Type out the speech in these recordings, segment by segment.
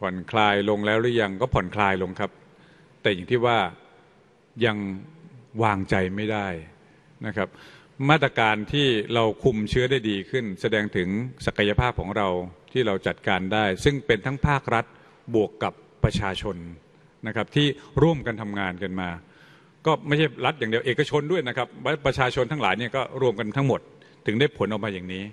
ผ่อนคลายลงแล้วหรือยังก็ผ่อนคลายลงครับ แต่อย่างที่ว่ายังวางใจไม่ได้นะครับ มาตรการที่เราคุมเชื้อได้ดีขึ้น แสดงถึงศักยภาพของเราที่เราจัดการได้ ซึ่งเป็นทั้งภาครัฐบวกกับประชาชนนะครับที่ร่วมกันทำงานกันมา ก็ไม่ใช่รัฐอย่างเดียวเอกชนด้วยนะครับประชาชนทั้งหลายเนี่ยก็รวมกันทั้งหมดถึงได้ผลออกมาอย่างนี้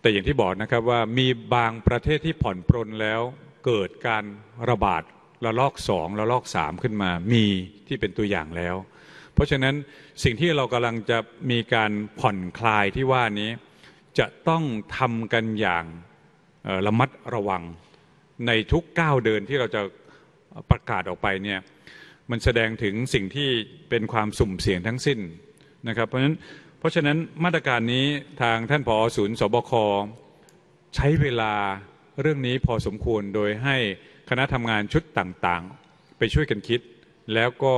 แต่อย่างที่บอกนะครับว่ามีบางประเทศที่ผ่อนปรนแล้วเกิดการระบาดระลอกสองระลอกสามขึ้นมามีที่เป็นตัวอย่างแล้ว เพราะฉะนั้นสิ่งที่เรากำลังจะมีการผ่อนคลายที่ว่านี้จะต้องทำกันอย่างระมัดระวังในทุกก้าวเดินที่เราจะประกาศออกไปเนี่ยมันแสดงถึงสิ่งที่เป็นความสุ่มเสี่ยงทั้งสิ้นนะครับเพราะฉะนั้นเพราะฉะนั้นมาตรการนี้ทางท่านผอศูนย์สบคใช้เวลาเรื่องนี้พอสมควรโดยให้คณะทำงานชุดต่างๆ ไปช่วยกันคิด แล้วก็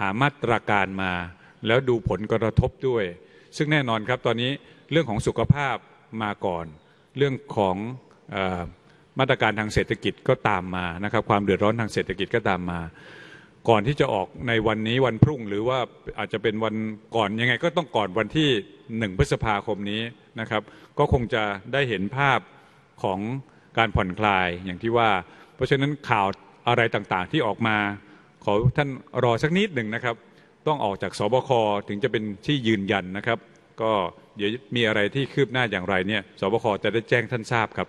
หามาตรการมาแล้วดูผลกระทบด้วย ซึ่งแน่นอนครับตอนนี้เรื่องของสุขภาพมาก่อน เรื่องของอมาตรการทางเศรษฐกิจก็ตามมานะครับ ความเดือดร้อนทางเศรษฐกิจก็ตามมา ก่อนที่จะออกในวันนี้วันพรุ่งหรือว่าอาจจะเป็นวันก่อนยังไง ก็ต้องก่อนวันที่หนึ่งพฤษภาคมนี้นะครับ ก็คงจะได้เห็นภาพของการผ่อนคลายอย่างที่ว่าเพราะฉะนั้นข่าวอะไรต่างๆ ที่ออกมา ขอท่านรอสักนิดหนึ่งนะครับ ต้องออกจากสบคถึงจะเป็นที่ยืนยันนะครับ ก็เดี๋ยวมีอะไรที่คืบหน้าอย่างไรเนี่ยสบคจะได้แจ้งท่านทราบครับ